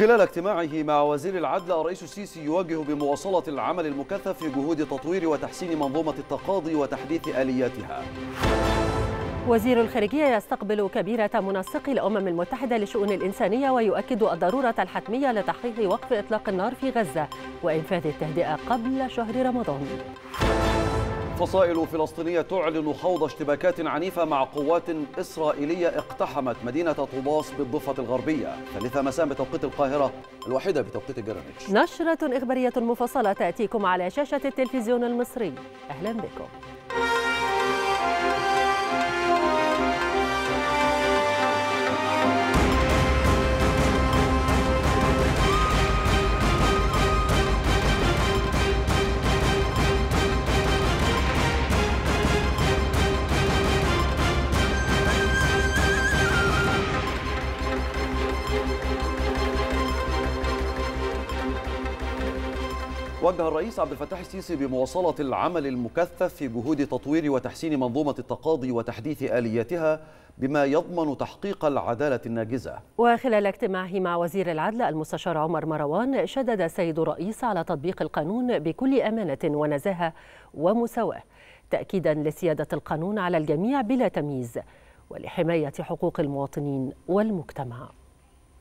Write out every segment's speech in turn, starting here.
خلال اجتماعه مع وزير العدل الرئيس السيسي يواجه بمواصلة العمل المكثف في جهود تطوير وتحسين منظومة التقاضي وتحديث آلياتها وزير الخارجية يستقبل كبيرة منسق الأمم المتحدة لشؤون الإنسانية ويؤكد الضرورة الحتمية لتحقيق وقف إطلاق النار في غزة وإنفاذ التهدئة قبل شهر رمضان فصائل فلسطينية تعلن خوض اشتباكات عنيفة مع قوات إسرائيلية اقتحمت مدينة طوباس بالضفة الغربية ثالثة مساء بتوقيت القاهرة الوحيدة بتوقيت جرينتش نشرة إخبارية مفصلة تأتيكم على شاشة التلفزيون المصري أهلا بكم وجه الرئيس عبد الفتاح السيسي بمواصلة العمل المكثف في جهود تطوير وتحسين منظومة التقاضي وتحديث آلياتها بما يضمن تحقيق العدالة الناجزة وخلال اجتماعه مع وزير العدل المستشار عمر مروان شدد السيد الرئيس على تطبيق القانون بكل أمانة ونزاهة ومساواة تأكيدا لسيادة القانون على الجميع بلا تمييز ولحماية حقوق المواطنين والمجتمع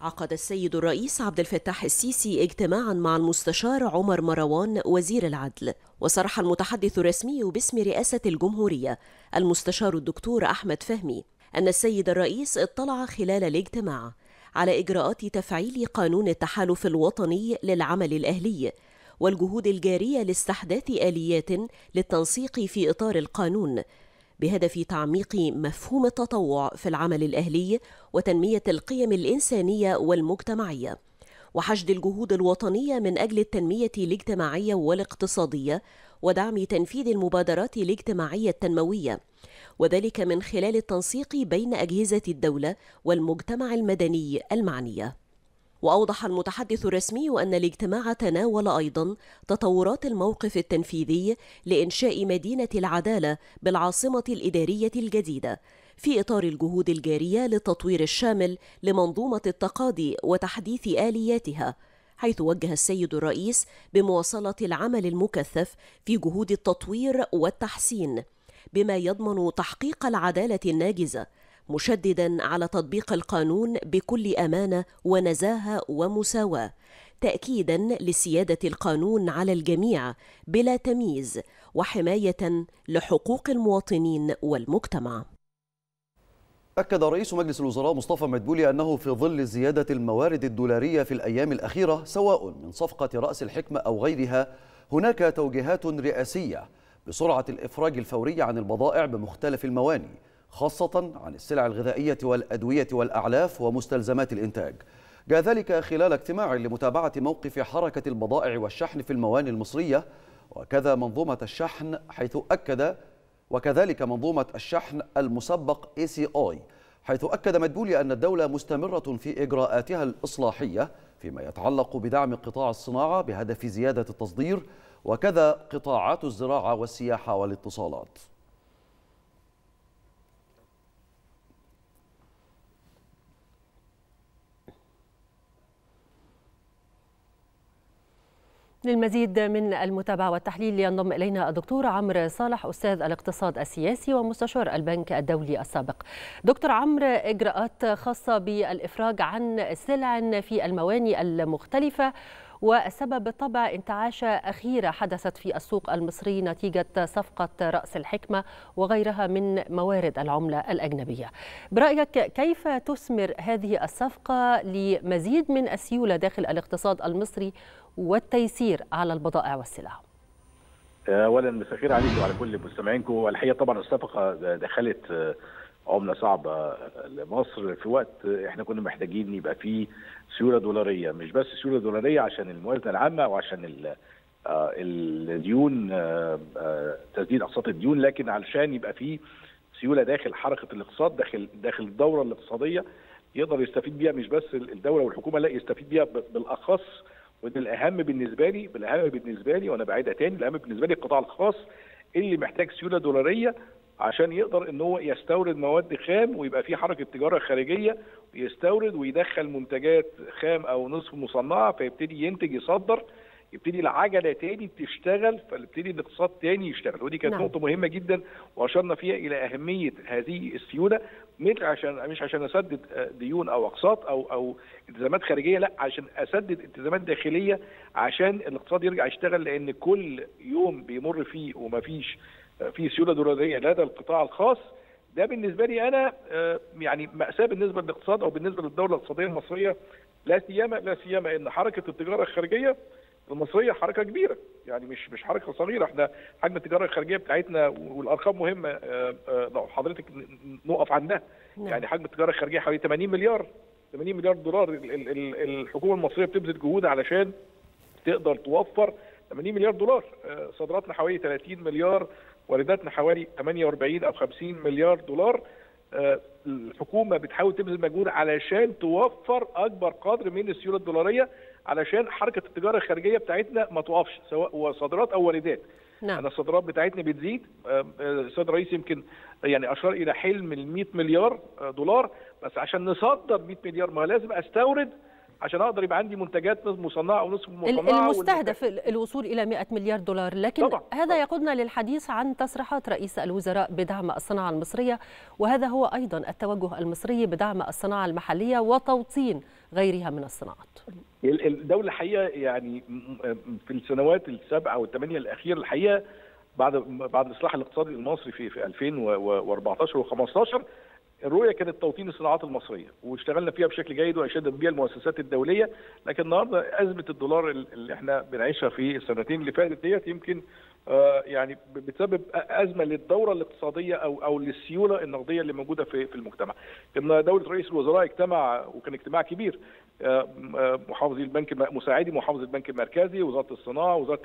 عقد السيد الرئيس عبد الفتاح السيسي اجتماعا مع المستشار عمر مروان وزير العدل وصرح المتحدث الرسمي باسم رئاسة الجمهورية المستشار الدكتور أحمد فهمي أن السيد الرئيس اطلع خلال الاجتماع على إجراءات تفعيل قانون التحالف الوطني للعمل الأهلي والجهود الجارية لاستحداث آليات للتنسيق في إطار القانون بهدف تعميق مفهوم التطوع في العمل الأهلي وتنمية القيم الإنسانية والمجتمعية وحشد الجهود الوطنية من أجل التنمية الاجتماعية والاقتصادية ودعم تنفيذ المبادرات الاجتماعية التنموية وذلك من خلال التنسيق بين أجهزة الدولة والمجتمع المدني المعنية وأوضح المتحدث الرسمي أن الاجتماع تناول أيضا تطورات الموقف التنفيذي لإنشاء مدينة العدالة بالعاصمة الإدارية الجديدة في إطار الجهود الجارية للتطوير الشامل لمنظومة التقاضي وتحديث آلياتها حيث وجه السيد الرئيس بمواصلة العمل المكثف في جهود التطوير والتحسين بما يضمن تحقيق العدالة الناجزة مشددا على تطبيق القانون بكل امانه ونزاهه ومساواه تاكيدا لسياده القانون على الجميع بلا تمييز وحمايه لحقوق المواطنين والمجتمع أكد رئيس مجلس الوزراء مصطفى مدبولي أنه في ظل زيادة الموارد الدولارية في الأيام الأخيرة سواء من صفقة رأس الحكمة أو غيرها هناك توجيهات رئاسية بسرعة الإفراج الفوري عن البضائع بمختلف المواني خاصة عن السلع الغذائية والأدوية والأعلاف ومستلزمات الإنتاج جاء ذلك خلال اجتماع لمتابعة موقف حركة البضائع والشحن في المواني المصرية وكذا منظومة الشحن حيث أكد وكذلك منظومة الشحن المسبق ACI حيث أكد مدبولي أن الدولة مستمرة في إجراءاتها الإصلاحية فيما يتعلق بدعم قطاع الصناعة بهدف زيادة التصدير وكذا قطاعات الزراعة والسياحة والاتصالات للمزيد من المتابعة والتحليل ينضم إلينا الدكتور عمرو صالح أستاذ الاقتصاد السياسي ومستشار البنك الدولي السابق دكتور عمرو إجراءات خاصة بالإفراج عن سلع في المواني المختلفة والسبب بالطبع انتعاش أخيرة حدثت في السوق المصري نتيجة صفقة رأس الحكمة وغيرها من موارد العملة الأجنبية برأيك كيف تثمر هذه الصفقة لمزيد من السيولة داخل الاقتصاد المصري والتيسير على البضائع والسلع؟ اولا مساء الخير عليكم وعلى كل مستمعينكم والحقيقه طبعا الصفقه دخلت عمله صعبه لمصر في وقت احنا كنا محتاجين يبقى فيه سيوله دولاريه مش بس سيوله دولاريه عشان الموازنه العامه وعشان آه، الديون آه، آه، تسديد اقساط الديون لكن علشان يبقى فيه سيوله داخل حركه الاقتصاد داخل داخل الدوره الاقتصاديه يقدر يستفيد بيها مش بس الدوله والحكومه لا يستفيد بيها بالاخص وده الاهم بالنسبه لي بالاهم بالنسبه لي وانا بعيدها تاني الاهم بالنسبه لي القطاع الخاص اللي محتاج سيوله دولاريه عشان يقدر ان هو يستورد مواد خام ويبقى في حركه تجاره خارجيه يستورد ويدخل منتجات خام او نصف مصنعه فيبتدي ينتج يصدر يبتدي العجله تاني تشتغل فيبتدي الاقتصاد تاني يشتغل ودي كانت نعم. نقطه مهمه جدا واشرنا فيها الى اهميه هذه السيوله مش عشان مش عشان اسدد آه، ديون او اقساط او او التزامات خارجيه لا عشان اسدد التزامات داخليه عشان الاقتصاد يرجع يشتغل لان كل يوم بيمر فيه ومفيش في سيوله دولاريه لدى القطاع الخاص ده بالنسبه لي انا آه، يعني ماساه بالنسبه للاقتصاد او بالنسبه للدوله الاقتصاديه المصريه لا سيما لا سيما ان حركه التجاره الخارجيه المصريه حركه كبيره يعني مش مش حركه صغيره احنا حجم التجاره الخارجيه بتاعتنا والارقام مهمه آه، آه، لو حضرتك نقف عندها نعم. يعني حجم التجاره الخارجيه حوالي 80 مليار 80 مليار دولار الحكومه المصريه بتبذل جهود علشان تقدر توفر 80 مليار دولار صادراتنا حوالي 30 مليار وارداتنا حوالي 48 او 50 مليار دولار آه، الحكومه بتحاول تبذل مجهود علشان توفر اكبر قدر من السيوله الدولاريه علشان حركه التجاره الخارجيه بتاعتنا ما توقفش سواء صادرات او واردات نعم. الصادرات بتاعتنا بتزيد آه، آه، السيد الرئيس يمكن يعني اشار الى حلم ال 100 مليار دولار بس عشان نصدر 100 مليار ما لازم استورد عشان اقدر يبقى عندي منتجات مصنعه او نصف مصنعه المستهدف الوصول الى 100 مليار دولار لكن طبعا. هذا يقودنا للحديث عن تصريحات رئيس الوزراء بدعم الصناعه المصريه وهذا هو ايضا التوجه المصري بدعم الصناعه المحليه وتوطين غيرها من الصناعات الدوله الحقيقه يعني في السنوات السبعه والثمانيه الاخيره الحقيقه بعد بعد الاصلاح الاقتصادي المصري في في 2014 و15 الرؤيه كانت توطين الصناعات المصريه واشتغلنا فيها بشكل جيد واشادت بيها المؤسسات الدوليه لكن النهارده ازمه الدولار اللي احنا بنعيشها في السنتين اللي فاتت ديت يمكن آه، يعني بتسبب ازمه للدوره الاقتصاديه او او للسيوله النقديه اللي موجوده في في المجتمع. كان دوله رئيس الوزراء اجتمع وكان اجتماع كبير محافظي البنك مساعدي محافظ البنك المركزي وزاره الصناعه وزاره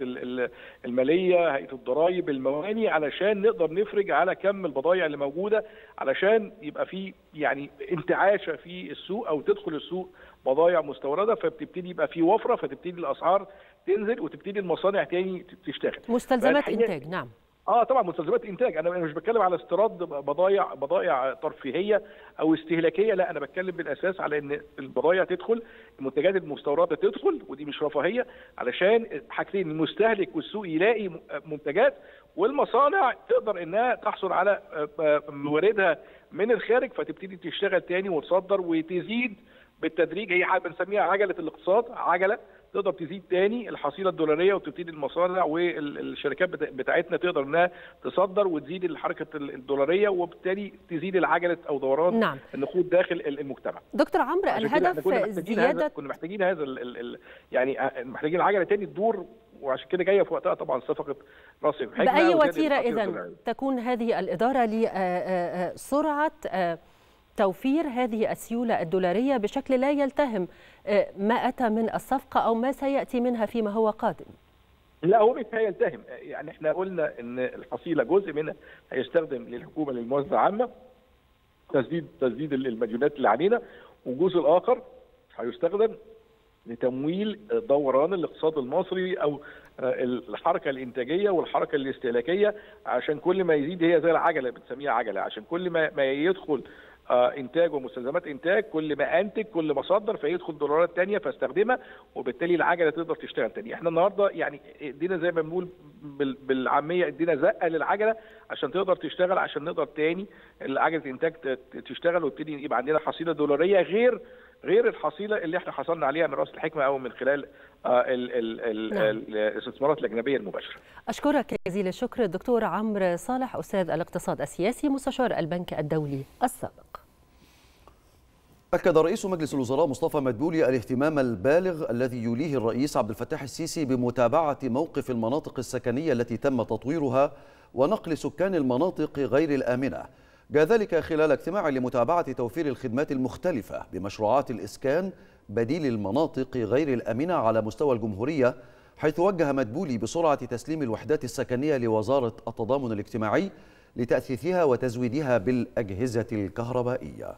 الماليه هيئه الضرائب المواني علشان نقدر نفرج على كم البضائع اللي موجوده علشان يبقى في يعني انتعاشه في السوق او تدخل السوق بضائع مستورده فبتبتدي يبقى في وفره فتبتدي الاسعار تنزل وتبتدي المصانع تاني تشتغل مستلزمات انتاج نعم اه طبعا مستلزمات انتاج انا مش بتكلم على استيراد بضايع بضايع ترفيهيه او استهلاكيه لا انا بتكلم بالاساس على ان البضايع تدخل المنتجات المستورده تدخل ودي مش رفاهيه علشان حاجتين المستهلك والسوق يلاقي منتجات والمصانع تقدر انها تحصل على آه، آه، مواردها من الخارج فتبتدي تشتغل تاني وتصدر وتزيد بالتدريج هي بنسميها عجله الاقتصاد عجله تقدر تزيد تاني الحصيله الدولاريه وتبتدي المصانع والشركات بتاعتنا تقدر انها تصدر وتزيد الحركه الدولاريه وبالتالي تزيد العجله او دوران نعم. النقود داخل المجتمع. دكتور عمرو الهدف كنا زياده هذا كنا محتاجين هذا ال ال يعني آه، محتاجين العجله تاني تدور وعشان كده جايه في وقتها طبعا صفقه راس باي وتيره اذا تكون هذه الاداره لسرعه توفير هذه السيولة الدولارية بشكل لا يلتهم آه، ما أتى من الصفقة أو ما سيأتي منها فيما هو قادم لا هو مش هيلتهم يعني احنا قلنا ان الحصيله جزء منها هيستخدم للحكومه للموازنه العامه تسديد تسديد المديونات اللي علينا والجزء الاخر هيستخدم لتمويل دوران الاقتصاد المصري او آه، الحركه الانتاجيه والحركه الاستهلاكيه عشان كل ما يزيد هي زي العجله بنسميها عجله عشان كل ما ما يدخل آه، انتاج ومستلزمات انتاج كل ما انتج كل ما صدر فيدخل دولارات ثانيه فاستخدمها وبالتالي العجله تقدر تشتغل ثاني احنا النهارده يعني ادينا زي ما بنقول بالعاميه ادينا زقه للعجله عشان تقدر تشتغل عشان نقدر تاني عجله الانتاج تشتغل ويبتدي يبقى عندنا حصيله دولاريه غير غير الحصيله اللي احنا حصلنا عليها من راس الحكمه او من خلال آه، نعم. الاستثمارات الاجنبيه المباشره. اشكرك جزيل الشكر الدكتور عمرو صالح استاذ الاقتصاد السياسي مستشار البنك الدولي السابق. أكد رئيس مجلس الوزراء مصطفى مدبولي الاهتمام البالغ الذي يوليه الرئيس عبد الفتاح السيسي بمتابعة موقف المناطق السكنية التي تم تطويرها ونقل سكان المناطق غير الآمنة جاء ذلك خلال اجتماع لمتابعة توفير الخدمات المختلفة بمشروعات الإسكان بديل المناطق غير الأمنة على مستوى الجمهورية حيث وجه مدبولي بسرعة تسليم الوحدات السكنية لوزارة التضامن الاجتماعي لتأثيثها وتزويدها بالأجهزة الكهربائية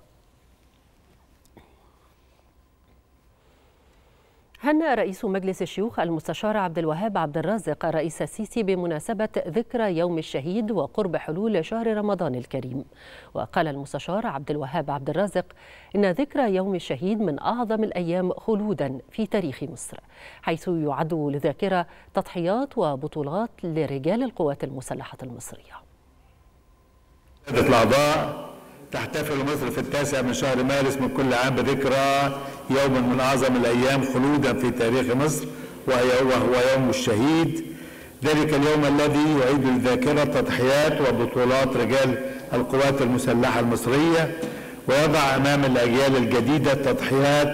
هنأ رئيس مجلس الشيوخ المستشار عبد الوهاب عبد الرازق الرئيس السيسي بمناسبة ذكرى يوم الشهيد وقرب حلول شهر رمضان الكريم وقال المستشار عبد الوهاب عبد الرازق إن ذكرى يوم الشهيد من أعظم الأيام خلودا في تاريخ مصر حيث يعد لذاكرة تضحيات وبطولات لرجال القوات المسلحة المصرية الأعضاء تحتفل مصر في التاسع من شهر مارس من كل عام بذكرى يوم من أعظم الأيام خلودا في تاريخ مصر وهو يوم الشهيد ذلك اليوم الذي يعيد الذاكرة تضحيات وبطولات رجال القوات المسلحة المصرية ويضع أمام الأجيال الجديدة تضحيات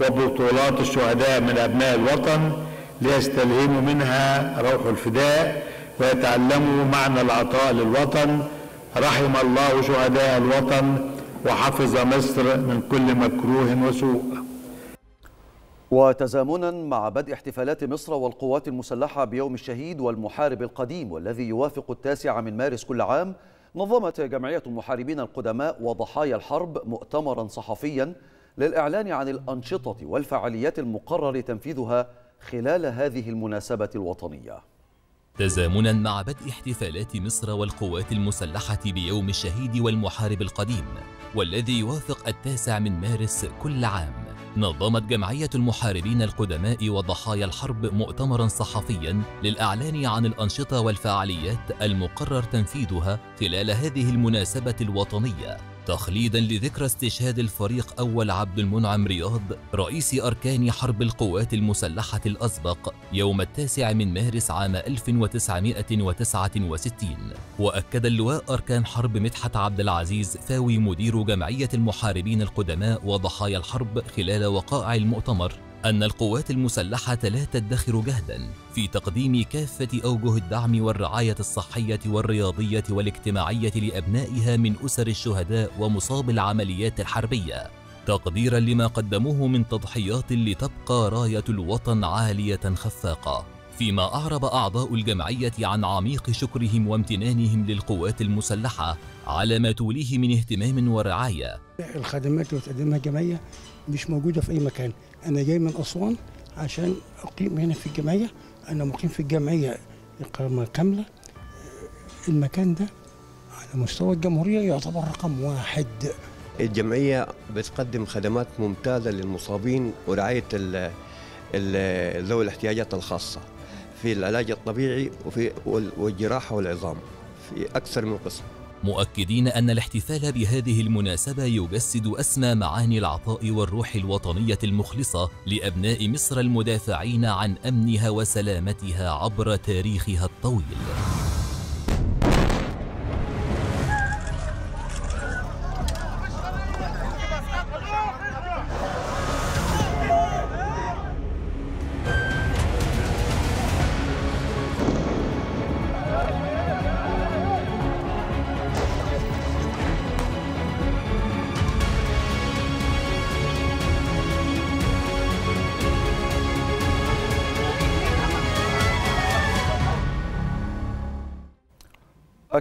وبطولات الشهداء من أبناء الوطن ليستلهموا منها روح الفداء ويتعلموا معنى العطاء للوطن رحم الله شهداء الوطن وحفظ مصر من كل مكروه وسوء وتزامنا مع بدء احتفالات مصر والقوات المسلحة بيوم الشهيد والمحارب القديم والذي يوافق التاسع من مارس كل عام نظمت جمعية المحاربين القدماء وضحايا الحرب مؤتمرا صحفيا للإعلان عن الأنشطة والفعاليات المقرر تنفيذها خلال هذه المناسبة الوطنية تزامنا مع بدء احتفالات مصر والقوات المسلحة بيوم الشهيد والمحارب القديم والذي يوافق التاسع من مارس كل عام نظمت جمعية المحاربين القدماء وضحايا الحرب مؤتمرا صحفيا للإعلان عن الأنشطة والفعاليات المقرر تنفيذها خلال هذه المناسبة الوطنية تخليدا لذكرى استشهاد الفريق أول عبد المنعم رياض رئيس أركان حرب القوات المسلحة الأسبق يوم التاسع من مارس عام 1969 وأكد اللواء أركان حرب مدحت عبد العزيز فاوي مدير جمعية المحاربين القدماء وضحايا الحرب خلال وقائع المؤتمر أن القوات المسلحة لا تدخر جهدا في تقديم كافة أوجه الدعم والرعاية الصحية والرياضية والاجتماعية لأبنائها من أسر الشهداء ومصاب العمليات الحربية تقديرا لما قدموه من تضحيات لتبقى راية الوطن عالية خفاقة فيما أعرب أعضاء الجمعية عن عميق شكرهم وامتنانهم للقوات المسلحة على ما توليه من اهتمام ورعاية الخدمات اللي بتقدمها الجمعية مش موجودة في أي مكان انا جاي من اسوان عشان اقيم هنا في الجمعيه انا مقيم في الجمعيه اقامه كامله المكان ده على مستوى الجمهوريه يعتبر رقم واحد الجمعيه بتقدم خدمات ممتازه للمصابين ورعايه ذوي الاحتياجات الخاصه في العلاج الطبيعي وفي والجراحه والعظام في اكثر من قسم مؤكدين أن الاحتفال بهذه المناسبة يجسد أسمى معاني العطاء والروح الوطنية المخلصة لأبناء مصر المدافعين عن أمنها وسلامتها عبر تاريخها الطويل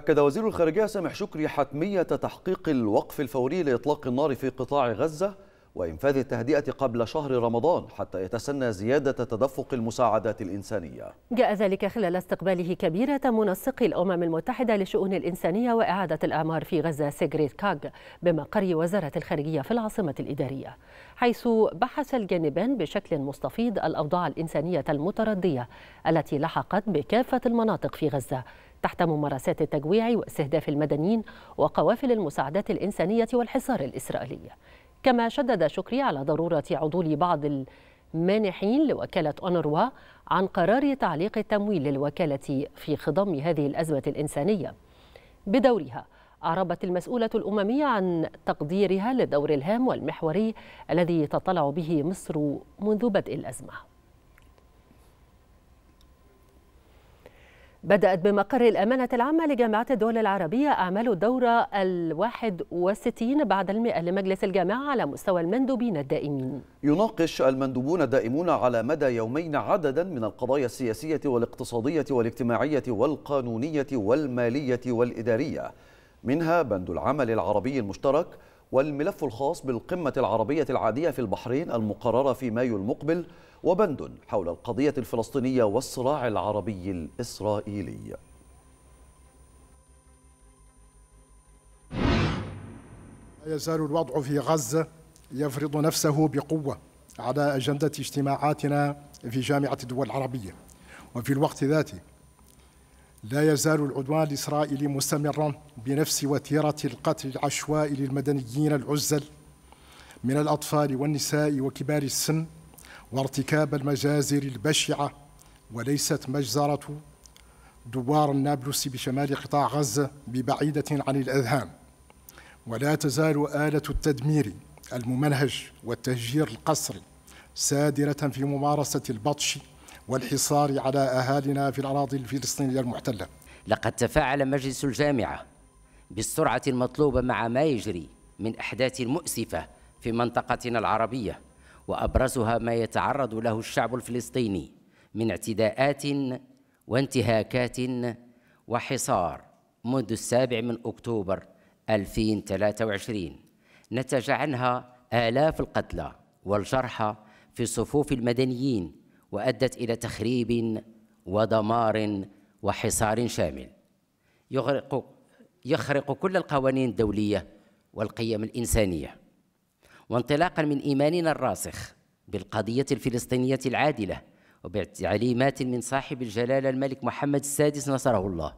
أكد وزير الخارجية سامح شكري حتمية تحقيق الوقف الفوري لإطلاق النار في قطاع غزة وإنفاذ التهدئة قبل شهر رمضان حتى يتسنى زيادة تدفق المساعدات الإنسانية جاء ذلك خلال استقباله كبيرة منسق الأمم المتحدة لشؤون الإنسانية وإعادة الأعمار في غزة سيغريت كاغ بمقر وزارة الخارجية في العاصمة الإدارية حيث بحث الجانبان بشكل مستفيض الأوضاع الإنسانية المتردية التي لحقت بكافة المناطق في غزة تحت ممارسات التجويع واستهداف المدنيين وقوافل المساعدات الإنسانية والحصار الإسرائيلي كما شدد شكري على ضرورة عضول بعض المانحين لوكالة أونروا عن قرار تعليق التمويل للوكالة في خضم هذه الأزمة الإنسانية بدورها أعربت المسؤولة الأممية عن تقديرها للدور الهام والمحوري الذي تطلع به مصر منذ بدء الأزمة بدأت بمقر الأمانة العامة لجامعة الدول العربية أعمال الدورة الواحد وستين بعد المئة لمجلس الجامعة على مستوى المندوبين الدائمين يناقش المندوبون الدائمون على مدى يومين عددا من القضايا السياسية والاقتصادية والاجتماعية والقانونية والمالية والإدارية منها بند العمل العربي المشترك والملف الخاص بالقمة العربية العادية في البحرين المقررة في مايو المقبل وبند حول القضية الفلسطينية والصراع العربي الإسرائيلي لا يزال الوضع في غزة يفرض نفسه بقوة على أجندة اجتماعاتنا في جامعة الدول العربية وفي الوقت ذاته لا يزال العدوان الإسرائيلي مستمرا بنفس وتيرة القتل العشوائي للمدنيين العزل من الأطفال والنساء وكبار السن وارتكاب المجازر البشعة وليست مجزرة دوار النابلس بشمال قطاع غزة ببعيدة عن الأذهان ولا تزال آلة التدمير الممنهج والتهجير القسري سادرة في ممارسة البطش والحصار على أهالنا في الأراضي الفلسطينية المحتلة لقد تفاعل مجلس الجامعة بالسرعة المطلوبة مع ما يجري من أحداث مؤسفة في منطقتنا العربية وأبرزها ما يتعرض له الشعب الفلسطيني من اعتداءات وانتهاكات وحصار منذ السابع من أكتوبر 2023 نتج عنها آلاف القتلى والجرحى في صفوف المدنيين وأدت إلى تخريب ودمار وحصار شامل يغرق, يخرق كل القوانين الدولية والقيم الإنسانية وانطلاقا من إيماننا الراسخ بالقضية الفلسطينية العادلة وبتعليمات من صاحب الجلالة الملك محمد السادس نصره الله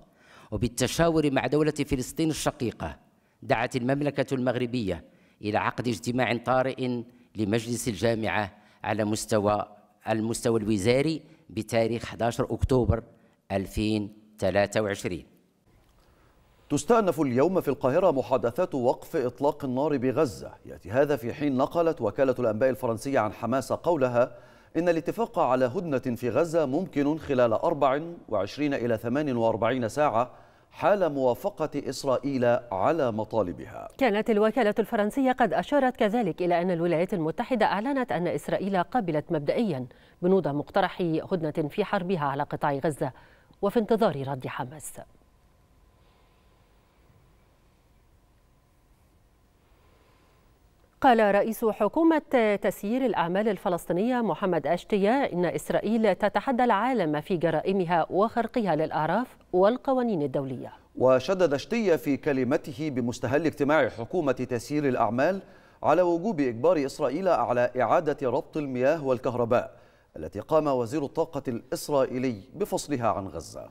وبالتشاور مع دولة فلسطين الشقيقة دعت المملكة المغربية إلى عقد اجتماع طارئ لمجلس الجامعة على مستوى المستوى الوزاري بتاريخ 11 أكتوبر 2023 تستأنف اليوم في القاهرة محادثات وقف إطلاق النار بغزة يأتي هذا في حين نقلت وكالة الأنباء الفرنسية عن حماس قولها إن الاتفاق على هدنة في غزة ممكن خلال 24 إلى 48 ساعة حال موافقة إسرائيل على مطالبها كانت الوكالة الفرنسية قد أشارت كذلك إلى أن الولايات المتحدة أعلنت أن إسرائيل قبلت مبدئيا بنود مقترح هدنة في حربها على قطاع غزة وفي انتظار رد حماس قال رئيس حكومة تسيير الأعمال الفلسطينية محمد أشتيا إن إسرائيل تتحدى العالم في جرائمها وخرقها للأعراف والقوانين الدولية وشدد أشتيا في كلمته بمستهل اجتماع حكومة تسيير الأعمال على وجوب إجبار إسرائيل على إعادة ربط المياه والكهرباء التي قام وزير الطاقة الإسرائيلي بفصلها عن غزة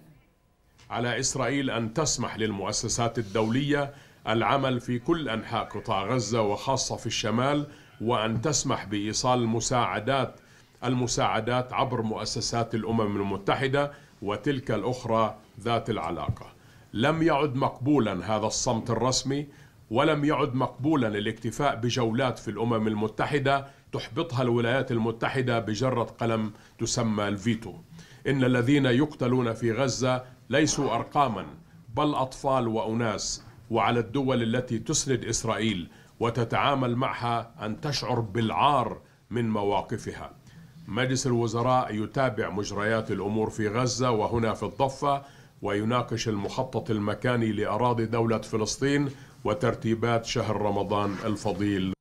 على إسرائيل أن تسمح للمؤسسات الدولية العمل في كل أنحاء قطاع غزة وخاصة في الشمال وأن تسمح بإيصال المساعدات المساعدات عبر مؤسسات الأمم المتحدة وتلك الأخرى ذات العلاقة لم يعد مقبولا هذا الصمت الرسمي ولم يعد مقبولا الاكتفاء بجولات في الأمم المتحدة تحبطها الولايات المتحدة بجرة قلم تسمى الفيتو إن الذين يقتلون في غزة ليسوا أرقاما بل أطفال وأناس وعلى الدول التي تسند إسرائيل وتتعامل معها أن تشعر بالعار من مواقفها مجلس الوزراء يتابع مجريات الأمور في غزة وهنا في الضفة ويناقش المخطط المكاني لأراضي دولة فلسطين وترتيبات شهر رمضان الفضيل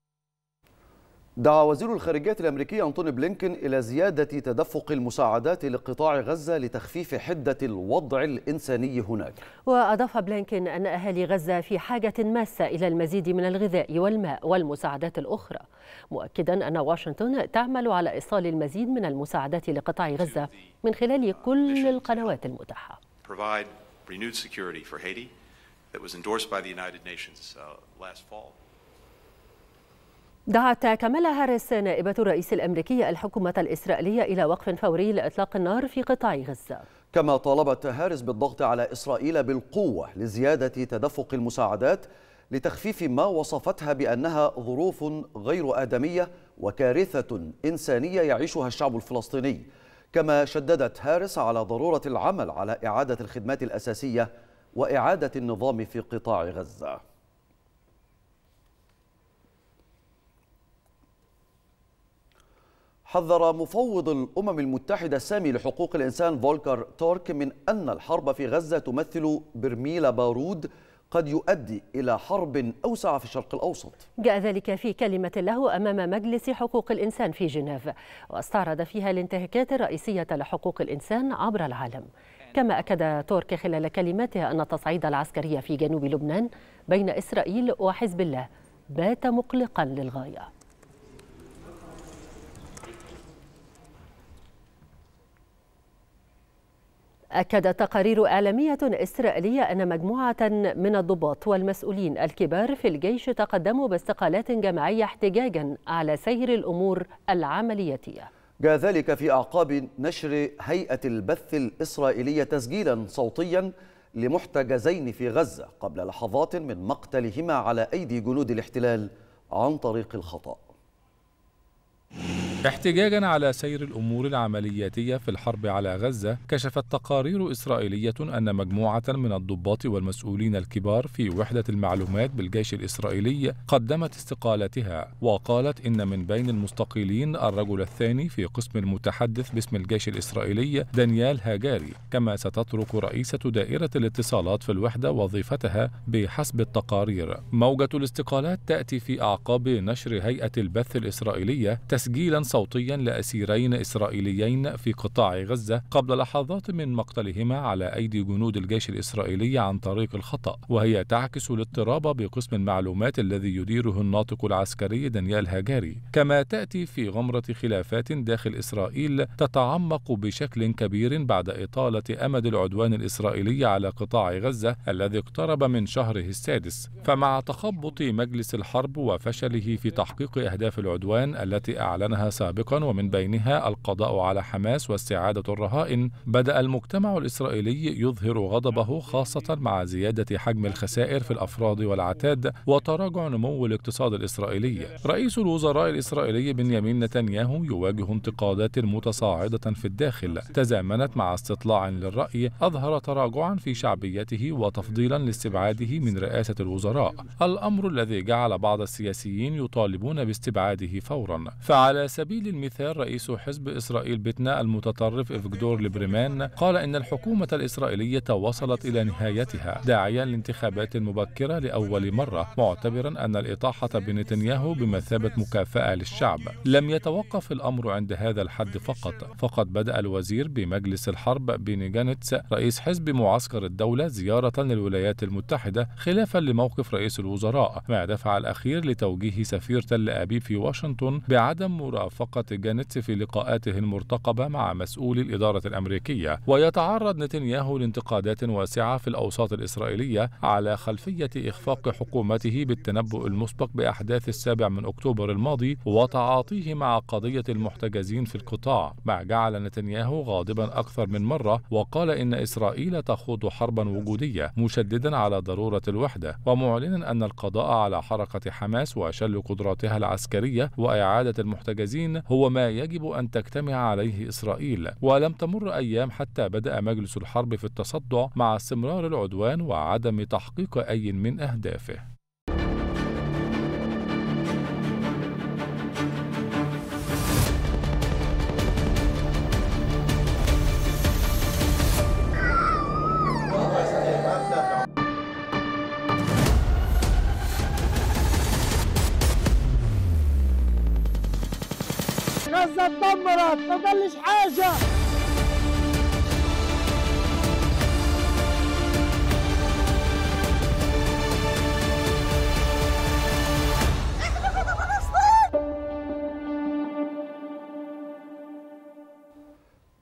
دعا وزير الخارجية الأمريكي أنتوني بلينكن إلى زيادة تدفق المساعدات لقطاع غزة لتخفيف حدة الوضع الإنساني هناك وأضاف بلينكن أن أهالي غزة في حاجة ماسة إلى المزيد من الغذاء والماء والمساعدات الأخرى مؤكدا أن واشنطن تعمل على إيصال المزيد من المساعدات لقطاع غزة من خلال كل القنوات المتاحة was endorsed by the United Nations uh, last fall. دعت كاميلا هاريس نائبة الرئيس الأمريكي الحكومة الإسرائيلية إلى وقف فوري لإطلاق النار في قطاع غزة كما طالبت هاريس بالضغط على إسرائيل بالقوة لزيادة تدفق المساعدات لتخفيف ما وصفتها بأنها ظروف غير آدمية وكارثة إنسانية يعيشها الشعب الفلسطيني كما شددت هاريس على ضرورة العمل على إعادة الخدمات الأساسية وإعادة النظام في قطاع غزة حذر مفوض الأمم المتحدة السامي لحقوق الإنسان فولكر تورك من أن الحرب في غزة تمثل برميل بارود قد يؤدي إلى حرب أوسع في الشرق الأوسط جاء ذلك في كلمة له أمام مجلس حقوق الإنسان في جنيف واستعرض فيها الانتهاكات الرئيسية لحقوق الإنسان عبر العالم كما أكد تورك خلال كلماته أن التصعيد العسكري في جنوب لبنان بين إسرائيل وحزب الله بات مقلقا للغاية أكدت تقارير إعلامية إسرائيلية أن مجموعة من الضباط والمسؤولين الكبار في الجيش تقدموا باستقالات جماعية احتجاجا على سير الأمور العملياتية جاء ذلك في أعقاب نشر هيئة البث الإسرائيلية تسجيلا صوتيا لمحتجزين في غزة قبل لحظات من مقتلهما على أيدي جنود الاحتلال عن طريق الخطأ احتجاجا على سير الامور العملياتيه في الحرب على غزه كشفت تقارير اسرائيليه ان مجموعه من الضباط والمسؤولين الكبار في وحده المعلومات بالجيش الاسرائيلي قدمت استقالتها وقالت ان من بين المستقيلين الرجل الثاني في قسم المتحدث باسم الجيش الاسرائيلي دانيال هاجاري كما ستترك رئيسه دائره الاتصالات في الوحده وظيفتها بحسب التقارير موجه الاستقالات تاتي في اعقاب نشر هيئه البث الاسرائيليه تسجيلا صوتيا لأسيرين إسرائيليين في قطاع غزة قبل لحظات من مقتلهما على أيدي جنود الجيش الإسرائيلي عن طريق الخطأ وهي تعكس الاضطراب بقسم المعلومات الذي يديره الناطق العسكري دانيال هاجاري كما تأتي في غمرة خلافات داخل إسرائيل تتعمق بشكل كبير بعد إطالة أمد العدوان الإسرائيلي على قطاع غزة الذي اقترب من شهره السادس فمع تخبط مجلس الحرب وفشله في تحقيق أهداف العدوان التي أعلنها سابقا ومن بينها القضاء على حماس واستعادة الرهائن بدأ المجتمع الإسرائيلي يظهر غضبه خاصة مع زيادة حجم الخسائر في الأفراد والعتاد وتراجع نمو الاقتصاد الإسرائيلي رئيس الوزراء الإسرائيلي بنيامين نتنياهو يواجه انتقادات متصاعدة في الداخل تزامنت مع استطلاع للرأي أظهر تراجعا في شعبيته وتفضيلا لاستبعاده من رئاسة الوزراء الأمر الذي جعل بعض السياسيين يطالبون باستبعاده فورا فعلى سبيل سبيل المثال رئيس حزب إسرائيل بتنا المتطرف إفجدور ليبرمان قال إن الحكومة الإسرائيلية وصلت إلى نهايتها داعيا لانتخابات مبكرة لأول مرة معتبرا أن الإطاحة بنتنياهو بمثابة مكافأة للشعب لم يتوقف الأمر عند هذا الحد فقط فقد بدأ الوزير بمجلس الحرب بيني جانيتس رئيس حزب معسكر الدولة زيارة للولايات المتحدة خلافا لموقف رئيس الوزراء ما دفع الأخير لتوجيه سفير تل أبيب في واشنطن بعدم مرافقة موافقة جانيتس في لقاءاته المرتقبة مع مسؤولي الإدارة الأمريكية ويتعرض نتنياهو لانتقادات واسعة في الأوساط الإسرائيلية على خلفية إخفاق حكومته بالتنبؤ المسبق بأحداث السابع من أكتوبر الماضي وتعاطيه مع قضية المحتجزين في القطاع ما جعل نتنياهو غاضبا أكثر من مرة وقال إن إسرائيل تخوض حربا وجودية مشددا على ضرورة الوحدة ومعلنا أن القضاء على حركة حماس وشل قدراتها العسكرية وإعادة المحتجزين فلسطين هو ما يجب أن تجتمع عليه إسرائيل ولم تمر أيام حتى بدأ مجلس الحرب في التصدع مع استمرار العدوان وعدم تحقيق أي من أهدافه اتدمرت ما ضلش حاجه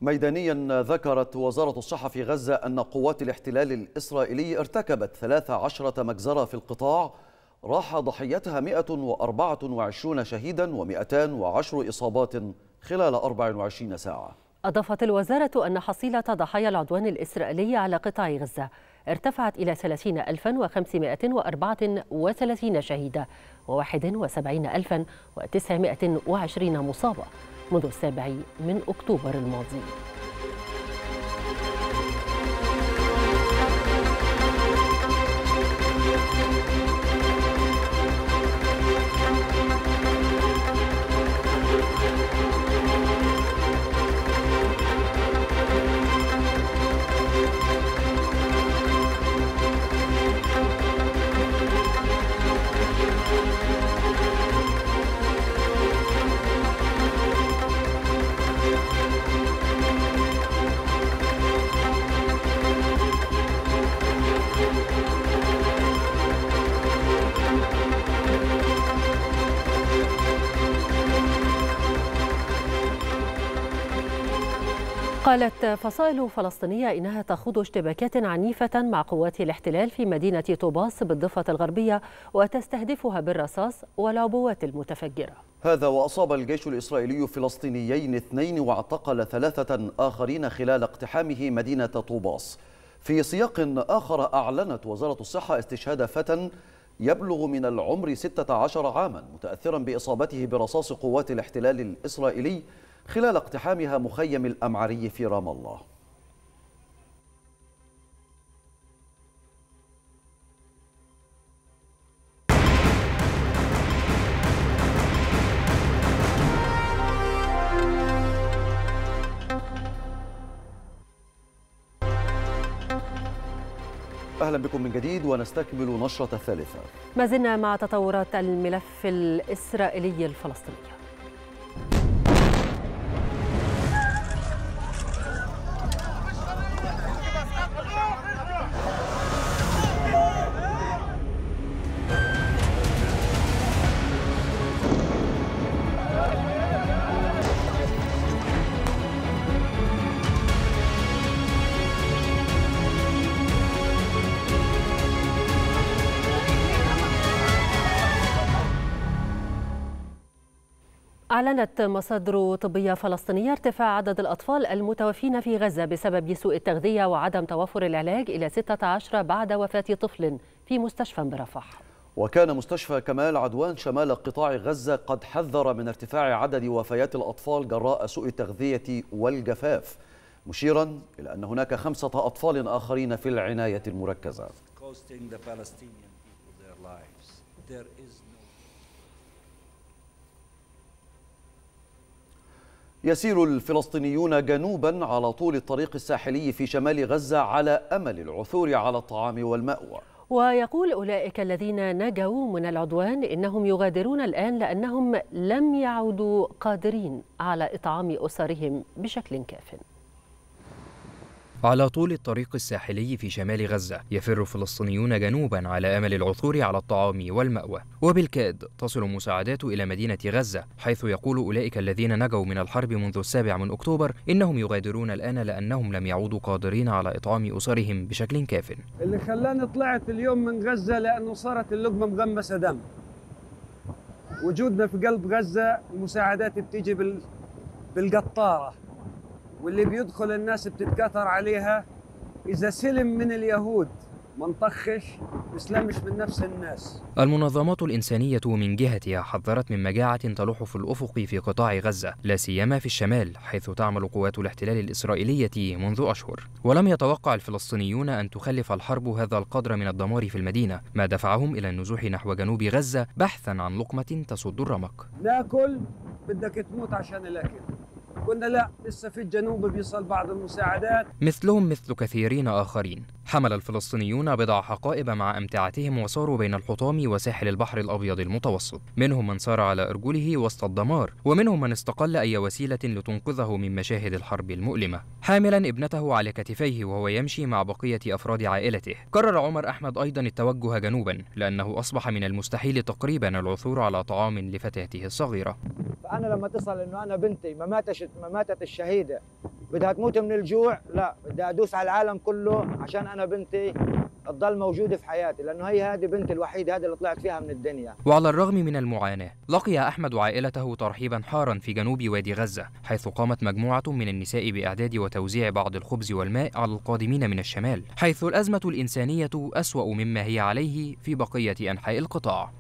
ميدانيا ذكرت وزارة الصحة في غزة أن قوات الاحتلال الإسرائيلي ارتكبت 13 مجزرة في القطاع راح ضحيتها 124 شهيدا و210 إصابات خلال 24 ساعة أضافت الوزارة أن حصيلة ضحايا العدوان الإسرائيلي على قطاع غزة ارتفعت إلى 30534 شهيدا و71920 مصابة منذ السابع من أكتوبر الماضي قالت فصائل فلسطينية إنها تخوض اشتباكات عنيفة مع قوات الاحتلال في مدينة طوباس بالضفة الغربية وتستهدفها بالرصاص والعبوات المتفجرة هذا وأصاب الجيش الإسرائيلي فلسطينيين اثنين واعتقل ثلاثة آخرين خلال اقتحامه مدينة طوباس في سياق آخر أعلنت وزارة الصحة استشهاد فتى يبلغ من العمر 16 عاما متأثرا بإصابته برصاص قوات الاحتلال الإسرائيلي خلال اقتحامها مخيم الأمعري في رام الله أهلا بكم من جديد ونستكمل نشرة الثالثة ما زلنا مع تطورات الملف الإسرائيلي الفلسطيني أعلنت مصادر طبية فلسطينية ارتفاع عدد الأطفال المتوفين في غزة بسبب سوء التغذية وعدم توفر العلاج إلى 16 بعد وفاة طفل في مستشفى برفح وكان مستشفى كمال عدوان شمال قطاع غزة قد حذر من ارتفاع عدد وفيات الأطفال جراء سوء التغذية والجفاف مشيرا إلى أن هناك خمسة أطفال آخرين في العناية المركزة يسير الفلسطينيون جنوبا على طول الطريق الساحلي في شمال غزة على أمل العثور على الطعام والمأوى ويقول أولئك الذين نجوا من العدوان إنهم يغادرون الآن لأنهم لم يعودوا قادرين على إطعام أسرهم بشكل كافٍ على طول الطريق الساحلي في شمال غزة يفر فلسطينيون جنوبا على أمل العثور على الطعام والمأوى وبالكاد تصل مساعدات إلى مدينة غزة حيث يقول أولئك الذين نجوا من الحرب منذ السابع من أكتوبر إنهم يغادرون الآن لأنهم لم يعودوا قادرين على إطعام أسرهم بشكل كاف اللي خلاني طلعت اليوم من غزة لأنه صارت اللقمة مغمسة دم وجودنا في قلب غزة المساعدات بتيجي بال... بالقطارة واللي بيدخل الناس بتتكاثر عليها إذا سلم من اليهود ما نطخش نسلمش من نفس الناس المنظمات الإنسانية من جهتها حذرت من مجاعة تلوح في الأفق في قطاع غزة لا سيما في الشمال حيث تعمل قوات الاحتلال الإسرائيلية منذ أشهر ولم يتوقع الفلسطينيون أن تخلف الحرب هذا القدر من الدمار في المدينة ما دفعهم إلى النزوح نحو جنوب غزة بحثا عن لقمة تسد الرمق ناكل بدك تموت عشان الأكل قلنا لا لسه في الجنوب بيصل بعض المساعدات مثلهم مثل كثيرين آخرين حمل الفلسطينيون بضع حقائب مع أمتعتهم وساروا بين الحطام وساحل البحر الأبيض المتوسط منهم من سار على أرجله وسط الدمار ومنهم من استقل أي وسيلة لتنقذه من مشاهد الحرب المؤلمة حاملا ابنته على كتفيه وهو يمشي مع بقية أفراد عائلته قرر عمر أحمد أيضا التوجه جنوبا لأنه أصبح من المستحيل تقريبا العثور على طعام لفتاته الصغيرة فأنا لما تصل أنه أنا بنتي ما ماتش مش ما ماتت الشهيده بدها تموت من الجوع لا بدي ادوس على العالم كله عشان انا بنتي تضل موجوده في حياتي لانه هي هذه بنتي الوحيده هذه اللي طلعت فيها من الدنيا وعلى الرغم من المعاناه لقي احمد وعائلته ترحيبا حارا في جنوب وادي غزه حيث قامت مجموعه من النساء باعداد وتوزيع بعض الخبز والماء على القادمين من الشمال حيث الازمه الانسانيه اسوا مما هي عليه في بقيه انحاء القطاع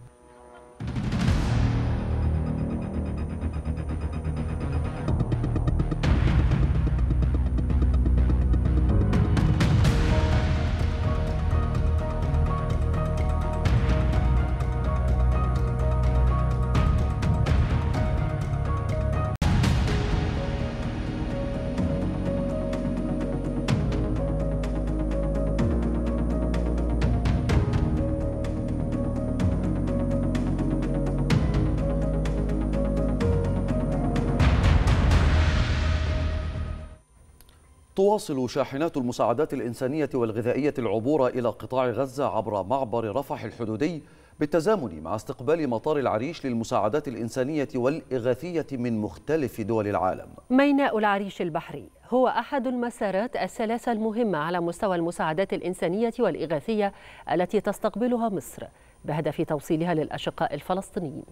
تواصل شاحنات المساعدات الإنسانية والغذائية العبور إلى قطاع غزة عبر معبر رفح الحدودي بالتزامن مع استقبال مطار العريش للمساعدات الإنسانية والإغاثية من مختلف دول العالم ميناء العريش البحري هو أحد المسارات الثلاثة المهمة على مستوى المساعدات الإنسانية والإغاثية التي تستقبلها مصر بهدف توصيلها للأشقاء الفلسطينيين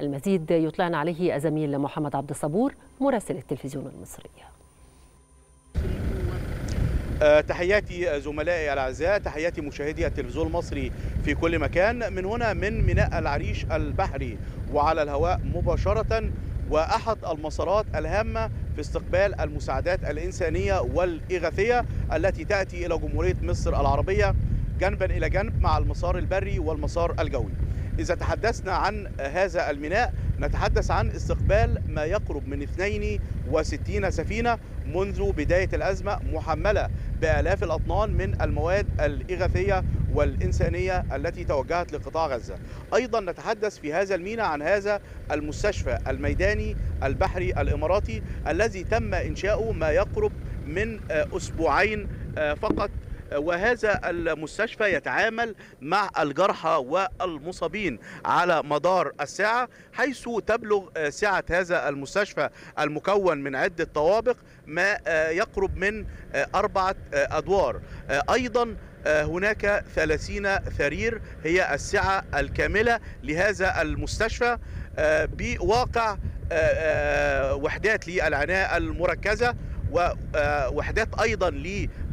المزيد يطلعنا عليه الزميل محمد عبد الصبور مراسل التلفزيون المصري آه، تحياتي زملائي الاعزاء تحياتي مشاهدي التلفزيون المصري في كل مكان من هنا من ميناء العريش البحري وعلى الهواء مباشره واحد المسارات الهامه في استقبال المساعدات الانسانيه والاغاثيه التي تاتي الى جمهوريه مصر العربيه جنبا الى جنب مع المسار البري والمسار الجوي. اذا تحدثنا عن هذا الميناء نتحدث عن استقبال ما يقرب من 62 سفينة منذ بداية الأزمة محملة بآلاف الأطنان من المواد الإغاثية والإنسانية التي توجهت لقطاع غزة أيضا نتحدث في هذا الميناء عن هذا المستشفى الميداني البحري الإماراتي الذي تم إنشاؤه ما يقرب من أسبوعين آه، فقط وهذا المستشفى يتعامل مع الجرحى والمصابين على مدار الساعة حيث تبلغ سعة هذا المستشفى المكون من عدة طوابق ما يقرب من أربعة أدوار أيضا هناك 30 ثرير هي السعة الكاملة لهذا المستشفى بواقع وحدات للعناية المركزة ووحدات أيضا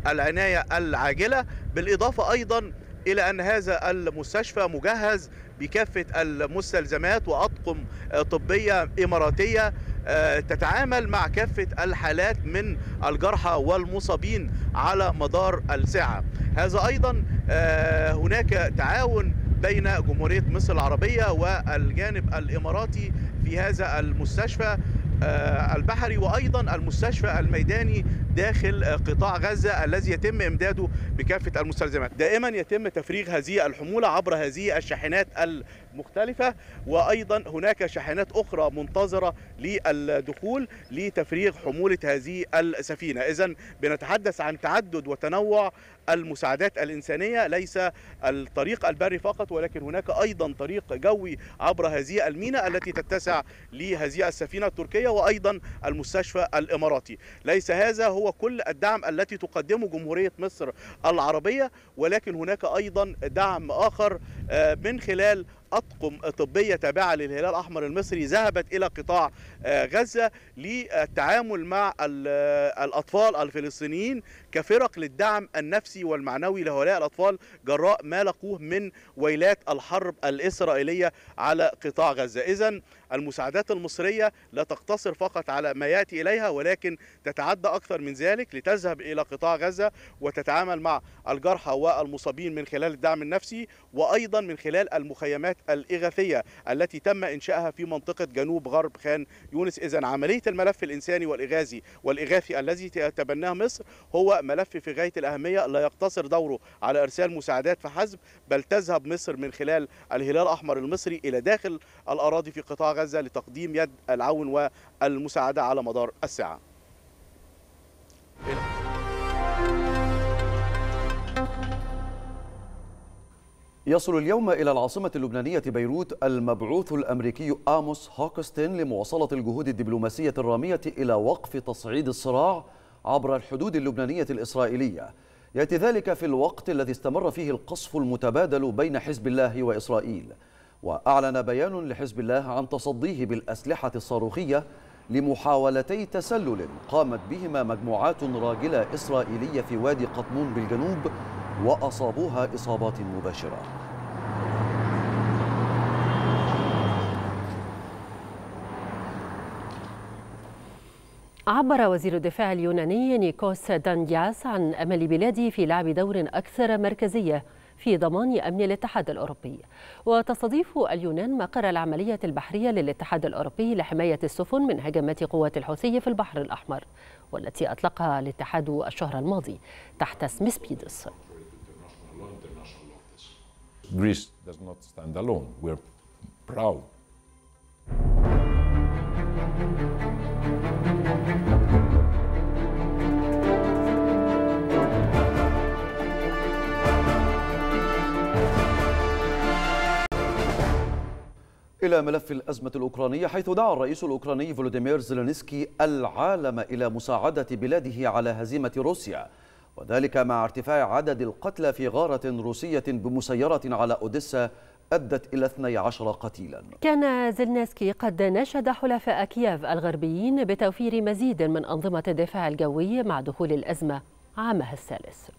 العناية العاجلة بالإضافة أيضا إلى أن هذا المستشفى مجهز بكافة المستلزمات وأطقم طبية إماراتية آه، تتعامل مع كافة الحالات من الجرحى والمصابين على مدار الساعة هذا أيضا آه، هناك تعاون بين جمهورية مصر العربية والجانب الإماراتي في هذا المستشفى آه، البحري وأيضا المستشفى الميداني داخل آه، قطاع غزة الذي يتم إمداده بكافة المستلزمات دائما يتم تفريغ هذه الحمولة عبر هذه الشاحنات المختلفة وأيضا هناك شاحنات أخرى منتظرة للدخول لتفريغ حمولة هذه السفينة إذا بنتحدث عن تعدد وتنوع المساعدات الإنسانية ليس الطريق البري فقط ولكن هناك أيضا طريق جوي عبر هذه الميناء التي تتسع لهذه السفينة التركية وأيضا المستشفى الإماراتي ليس هذا هو هو كل الدعم التي تقدمه جمهورية مصر العربية ولكن هناك أيضا دعم آخر آه، من خلال أطقم طبية تابعة للهلال الأحمر المصري ذهبت إلى قطاع آه، غزة للتعامل مع آه، الأطفال الفلسطينيين كفرق للدعم النفسي والمعنوي لهؤلاء الأطفال جراء ما لقوه من ويلات الحرب الإسرائيلية على قطاع غزة إذا المساعدات المصرية لا تقتصر فقط على ما يأتي إليها ولكن تتعدى أكثر من ذلك لتذهب إلى قطاع غزة وتتعامل مع الجرحى والمصابين من خلال الدعم النفسي وأيضا من خلال المخيمات الإغاثية التي تم إنشائها في منطقة جنوب غرب خان يونس إذا عملية الملف الإنساني والإغاثي والإغاثي الذي تبناه مصر هو ملف في غاية الأهمية لا يقتصر دوره على إرسال مساعدات فحسب بل تذهب مصر من خلال الهلال الأحمر المصري إلى داخل الأراضي في قطاع غزة غزة لتقديم يد العون والمساعدة على مدار الساعة يصل اليوم إلى العاصمة اللبنانية بيروت المبعوث الأمريكي آموس هوكستن لمواصلة الجهود الدبلوماسية الرامية إلى وقف تصعيد الصراع عبر الحدود اللبنانية الإسرائيلية يأتي ذلك في الوقت الذي استمر فيه القصف المتبادل بين حزب الله وإسرائيل وأعلن بيان لحزب الله عن تصديه بالأسلحة الصاروخية لمحاولتي تسلل قامت بهما مجموعات راجلة إسرائيلية في وادي قطنون بالجنوب وأصابوها إصابات مباشرة عبر وزير الدفاع اليوناني نيكوس دانياس عن أمل بلاده في لعب دور أكثر مركزية في ضمان أمن الاتحاد الأوروبي وتستضيف اليونان مقر العملية البحرية للاتحاد الأوروبي لحماية السفن من هجمات قوات الحوثي في البحر الأحمر والتي أطلقها الاتحاد الشهر الماضي تحت اسم سبيدس Greece does not stand alone. We're proud إلى ملف الأزمة الأوكرانية حيث دعا الرئيس الأوكراني فولوديمير زيلينسكي العالم إلى مساعدة بلاده على هزيمة روسيا وذلك مع ارتفاع عدد القتلى في غارة روسية بمسيرة على أوديسا أدت إلى 12 قتيلا كان زلنسكي قد ناشد حلفاء كييف الغربيين بتوفير مزيد من أنظمة الدفاع الجوي مع دخول الأزمة عامها الثالث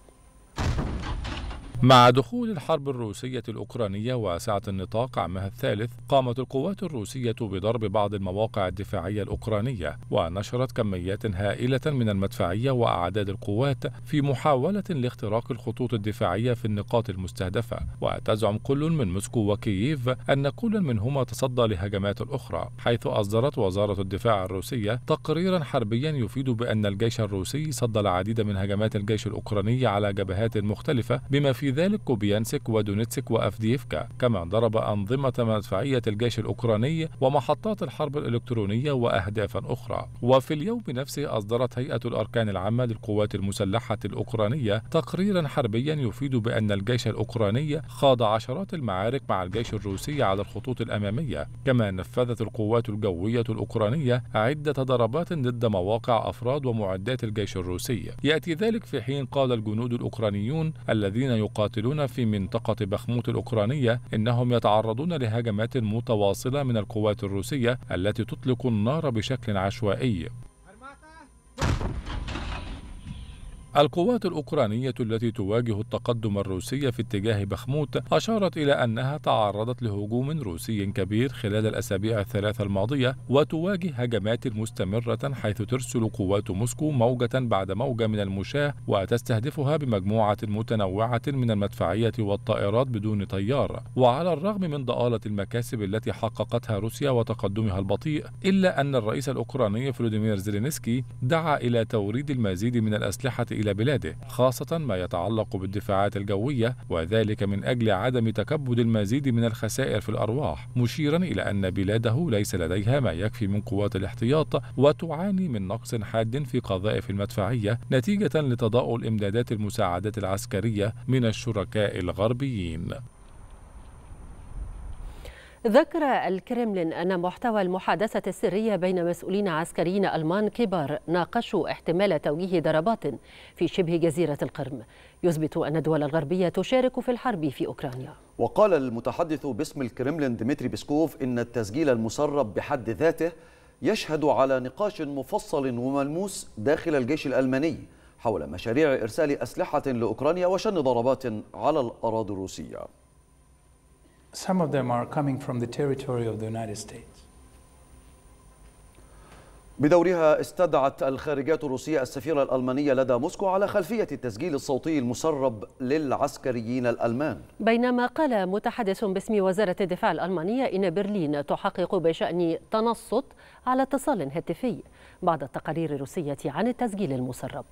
مع دخول الحرب الروسية الأوكرانية واسعة النطاق عامها الثالث قامت القوات الروسية بضرب بعض المواقع الدفاعية الأوكرانية ونشرت كميات هائلة من المدفعية وأعداد القوات في محاولة لاختراق الخطوط الدفاعية في النقاط المستهدفة وتزعم كل من موسكو وكييف أن كل منهما تصدى لهجمات الأخرى حيث أصدرت وزارة الدفاع الروسية تقريرا حربيا يفيد بأن الجيش الروسي صد العديد من هجمات الجيش الأوكراني على جبهات مختلفة بما في ذلك كوبيانسك ودونيتسك وأفديفكا كما ضرب أنظمة مدفعية الجيش الأوكراني ومحطات الحرب الإلكترونية وأهدافا أخرى وفي اليوم نفسه أصدرت هيئة الأركان العامة للقوات المسلحة الأوكرانية تقريرا حربيا يفيد بأن الجيش الأوكراني خاض عشرات المعارك مع الجيش الروسي على الخطوط الأمامية كما نفذت القوات الجوية الأوكرانية عدة ضربات ضد مواقع أفراد ومعدات الجيش الروسي يأتي ذلك في حين قال الجنود الأوكرانيون الذين يقاتلون المقاتلون في منطقة بخموت الأوكرانية إنهم يتعرضون لهجمات متواصلة من القوات الروسية التي تطلق النار بشكل عشوائي القوات الأوكرانية التي تواجه التقدم الروسي في اتجاه بخموت أشارت إلى أنها تعرضت لهجوم روسي كبير خلال الأسابيع الثلاثة الماضية وتواجه هجمات مستمرة حيث ترسل قوات موسكو موجة بعد موجة من المشاة وتستهدفها بمجموعة متنوعة من المدفعية والطائرات بدون طيار وعلى الرغم من ضآلة المكاسب التي حققتها روسيا وتقدمها البطيء إلا أن الرئيس الأوكراني فلوديمير زيلينسكي دعا إلى توريد المزيد من الأسلحة إلى بلاده خاصة ما يتعلق بالدفاعات الجوية وذلك من أجل عدم تكبد المزيد من الخسائر في الأرواح مشيرا إلى أن بلاده ليس لديها ما يكفي من قوات الاحتياط وتعاني من نقص حاد في قذائف المدفعية نتيجة لتضاؤل إمدادات المساعدات العسكرية من الشركاء الغربيين ذكر الكرملين أن محتوى المحادثة السرية بين مسؤولين عسكريين ألمان كبار ناقشوا احتمال توجيه ضربات في شبه جزيرة القرم يثبت أن الدول الغربية تشارك في الحرب في أوكرانيا وقال المتحدث باسم الكرملين ديمتري بيسكوف إن التسجيل المسرب بحد ذاته يشهد على نقاش مفصل وملموس داخل الجيش الألماني حول مشاريع إرسال أسلحة لأوكرانيا وشن ضربات على الأراضي الروسية Some of them are coming from the territory of the United States. بدورها استدعت الخارجات الروسية السفيرة الألمانية لدى موسكو على خلفية التسجيل الصوتي المسرب للعسكريين الألمان بينما قال متحدث باسم وزارة الدفاع الألمانية إن برلين تحقق بشأن تنصت على اتصال هاتفي بعد التقارير الروسية عن التسجيل المسرب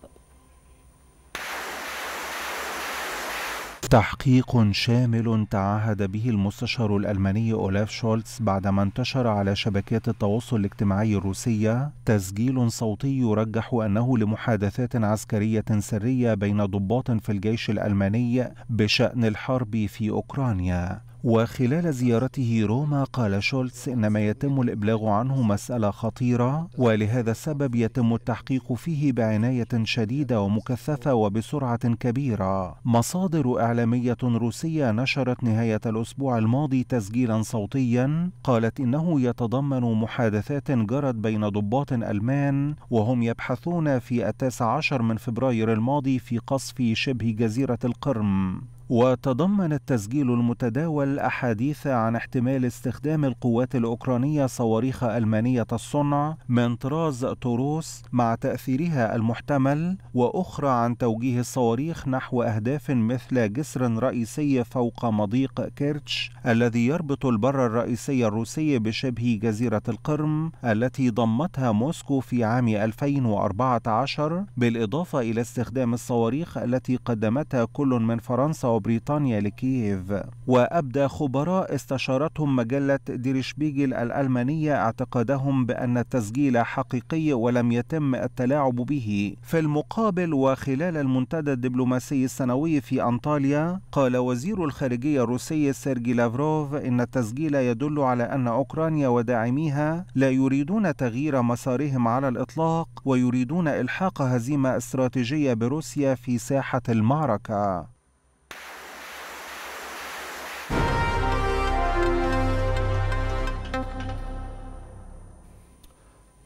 تحقيق شامل تعهد به المستشار الألماني أولاف شولتز بعدما انتشر على شبكات التواصل الاجتماعي الروسية تسجيل صوتي يرجح أنه لمحادثات عسكرية سرية بين ضباط في الجيش الألماني بشأن الحرب في أوكرانيا وخلال زيارته روما قال شولتز إن ما يتم الإبلاغ عنه مسألة خطيرة ولهذا السبب يتم التحقيق فيه بعناية شديدة ومكثفة وبسرعة كبيرة مصادر إعلامية روسية نشرت نهاية الأسبوع الماضي تسجيلا صوتيا قالت إنه يتضمن محادثات جرت بين ضباط ألمان وهم يبحثون في التاسع عشر من فبراير الماضي في قصف شبه جزيرة القرم وتضمن التسجيل المتداول أحاديث عن احتمال استخدام القوات الأوكرانية صواريخ ألمانية الصنع من طراز توروس مع تأثيرها المحتمل وأخرى عن توجيه الصواريخ نحو أهداف مثل جسر رئيسي فوق مضيق كيرتش الذي يربط البر الرئيسي الروسي بشبه جزيرة القرم التي ضمتها موسكو في عام 2014 بالإضافة إلى استخدام الصواريخ التي قدمتها كل من فرنسا وبريطانيا لكييف وأبدى خبراء استشارتهم مجلة ديرشبيجل الألمانية اعتقادهم بأن التسجيل حقيقي ولم يتم التلاعب به في المقابل وخلال المنتدى الدبلوماسي السنوي في أنطاليا قال وزير الخارجية الروسي سيرجي لافروف إن التسجيل يدل على أن أوكرانيا وداعميها لا يريدون تغيير مسارهم على الإطلاق ويريدون إلحاق هزيمة استراتيجية بروسيا في ساحة المعركة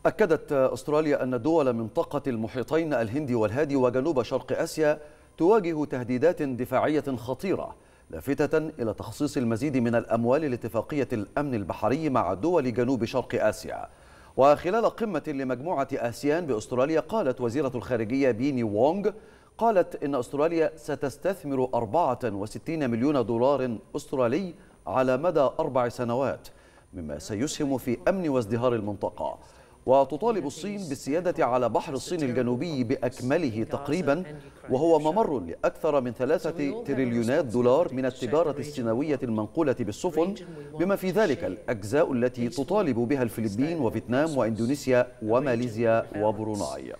أكدت أستراليا أن دول منطقة المحيطين الهندي والهادي وجنوب شرق آسيا تواجه تهديدات دفاعية خطيرة لافتة إلى تخصيص المزيد من الأموال لاتفاقية الأمن البحري مع دول جنوب شرق آسيا وخلال قمة لمجموعة آسيان بأستراليا قالت وزيرة الخارجية بيني وونغ قالت إن أستراليا ستستثمر 64 مليون دولار أسترالي على مدى أربع سنوات مما سيسهم في أمن وازدهار المنطقة وتطالب الصين بالسيادة على بحر الصين الجنوبي بأكمله تقريبا وهو ممر لأكثر من ثلاثة تريليونات دولار من التجارة السنوية المنقولة بالسفن بما في ذلك الأجزاء التي تطالب بها الفلبين وفيتنام وإندونيسيا وماليزيا وبروناي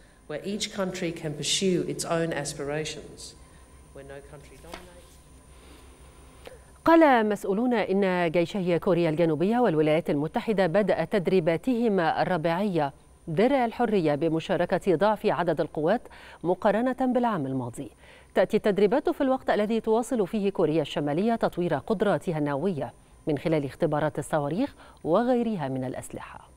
قال مسؤولون إن جيشي كوريا الجنوبية والولايات المتحدة بدأ تدريباتهما الربيعية درع الحرية بمشاركة ضعف عدد القوات مقارنة بالعام الماضي تأتي التدريبات في الوقت الذي تواصل فيه كوريا الشمالية تطوير قدراتها النووية من خلال اختبارات الصواريخ وغيرها من الأسلحة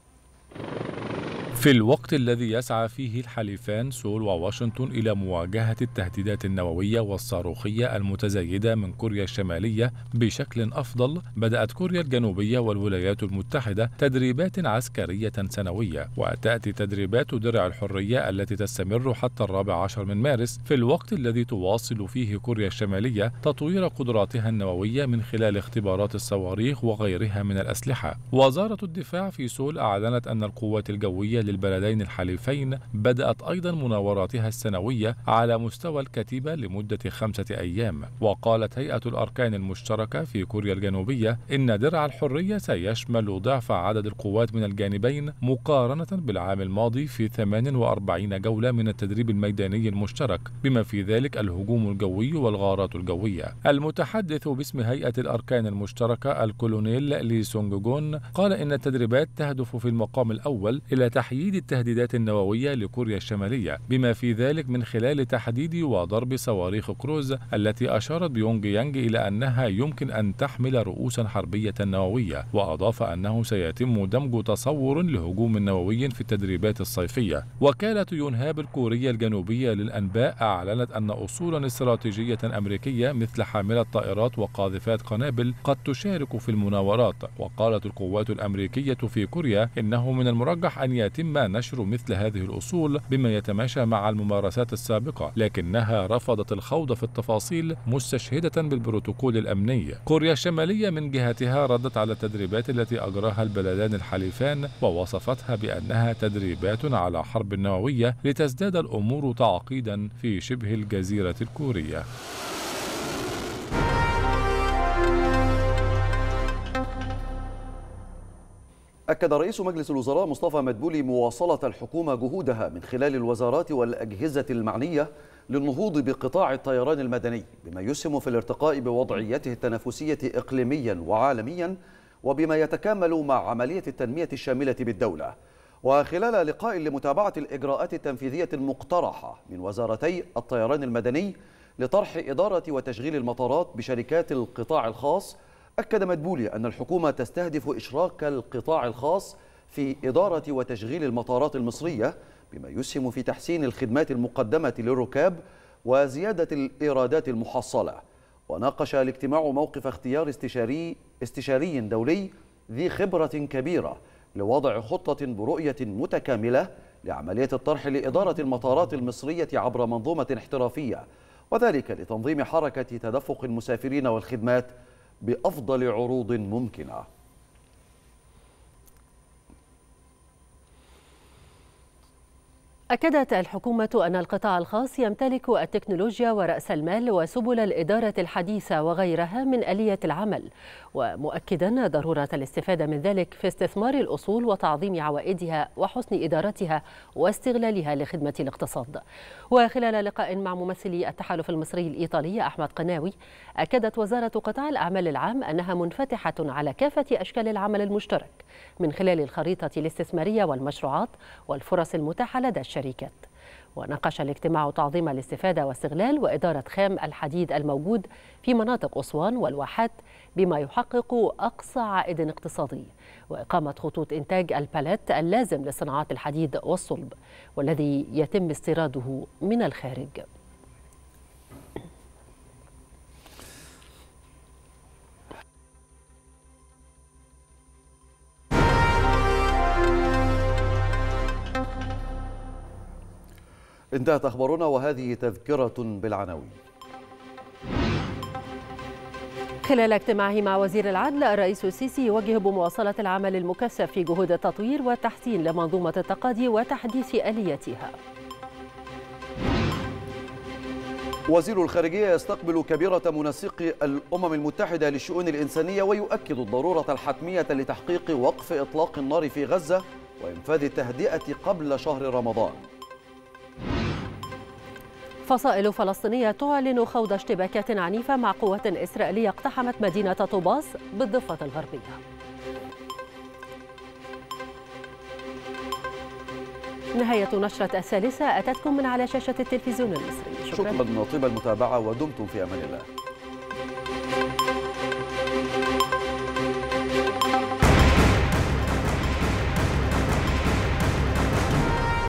في الوقت الذي يسعى فيه الحليفان سول وواشنطن إلى مواجهة التهديدات النووية والصاروخية المتزايدة من كوريا الشمالية بشكل أفضل بدأت كوريا الجنوبية والولايات المتحدة تدريبات عسكرية سنوية وتأتي تدريبات درع الحرية التي تستمر حتى الرابع عشر من مارس في الوقت الذي تواصل فيه كوريا الشمالية تطوير قدراتها النووية من خلال اختبارات الصواريخ وغيرها من الأسلحة وزارة الدفاع في سول أعلنت أن القوات الجوية للبلدين الحليفين بدأت أيضا مناوراتها السنوية على مستوى الكتيبة لمدة خمسة أيام وقالت هيئة الأركان المشتركة في كوريا الجنوبية إن درع الحرية سيشمل ضعف عدد القوات من الجانبين مقارنة بالعام الماضي في 48 جولة من التدريب الميداني المشترك بما في ذلك الهجوم الجوي والغارات الجوية المتحدث باسم هيئة الأركان المشتركة الكولونيل لي سونج جون قال إن التدريبات تهدف في المقام الأول إلى تحييد تأييد التهديدات النووية لكوريا الشمالية بما في ذلك من خلال تحديد وضرب صواريخ كروز التي أشارت بيونغ يانج إلى أنها يمكن أن تحمل رؤوسا حربية نووية وأضاف أنه سيتم دمج تصور لهجوم نووي في التدريبات الصيفية وكالة يونهاب الكورية الجنوبية للأنباء أعلنت أن أصولا استراتيجية أمريكية مثل حاملة طائرات وقاذفات قنابل قد تشارك في المناورات وقالت القوات الأمريكية في كوريا إنه من المرجح أن يتم مما نشر مثل هذه الأصول بما يتماشى مع الممارسات السابقة لكنها رفضت الخوض في التفاصيل مستشهدة بالبروتوكول الأمني كوريا الشمالية من جهتها ردت على التدريبات التي أجراها البلدان الحليفان ووصفتها بأنها تدريبات على حرب نووية لتزداد الأمور تعقيدا في شبه الجزيرة الكورية أكد رئيس مجلس الوزراء مصطفى مدبولي مواصلة الحكومة جهودها من خلال الوزارات والأجهزة المعنية للنهوض بقطاع الطيران المدني بما يسهم في الارتقاء بوضعيته التنافسية إقليميا وعالميا وبما يتكامل مع عملية التنمية الشاملة بالدولة وخلال لقاء لمتابعة الإجراءات التنفيذية المقترحة من وزارتي الطيران المدني لطرح إدارة وتشغيل المطارات بشركات القطاع الخاص أكد مدبولي أن الحكومة تستهدف إشراك القطاع الخاص في إدارة وتشغيل المطارات المصرية بما يسهم في تحسين الخدمات المقدمة للركاب وزيادة الإيرادات المحصلة وناقش الاجتماع موقف اختيار استشاري استشاري دولي ذي خبرة كبيرة لوضع خطة برؤية متكاملة لعملية الطرح لإدارة المطارات المصرية عبر منظومة احترافية وذلك لتنظيم حركة تدفق المسافرين والخدمات بأفضل عروض ممكنة أكدت الحكومة أن القطاع الخاص يمتلك التكنولوجيا ورأس المال وسبل الإدارة الحديثة وغيرها من آلية العمل ومؤكدا ضرورة الاستفادة من ذلك في استثمار الأصول وتعظيم عوائدها وحسن إدارتها واستغلالها لخدمة الاقتصاد وخلال لقاء مع ممثلي التحالف المصري الإيطالي أحمد قناوي أكدت وزارة قطاع الأعمال العام أنها منفتحة على كافة أشكال العمل المشترك من خلال الخريطة الاستثمارية والمشروعات والفرص المتاحة لدى الشركات وناقش الاجتماع تعظيم الاستفادة واستغلال وإدارة خام الحديد الموجود في مناطق أسوان والواحات بما يحقق أقصى عائد اقتصادي وإقامة خطوط إنتاج الباليت اللازم لصناعات الحديد والصلب والذي يتم استيراده من الخارج انتهت أخبارنا وهذه تذكرة بالعناوين خلال اجتماعه مع وزير العدل الرئيس السيسي يوجه بمواصلة العمل المكثف في جهود التطوير والتحسين لمنظومة التقاضي وتحديث آليتها وزير الخارجية يستقبل كبيرة منسق الأمم المتحدة للشؤون الإنسانية ويؤكد الضرورة الحتمية لتحقيق وقف إطلاق النار في غزة وإنفاذ التهدئة قبل شهر رمضان فصائل فلسطينية تعلن خوض اشتباكات عنيفة مع قوة إسرائيلية اقتحمت مدينة طوباس بالضفة الغربية نهاية نشرة الثالثة أتتكم من على شاشة التلفزيون المصري شكرا, شكرا طيب المتابعة ودمتم في أمان الله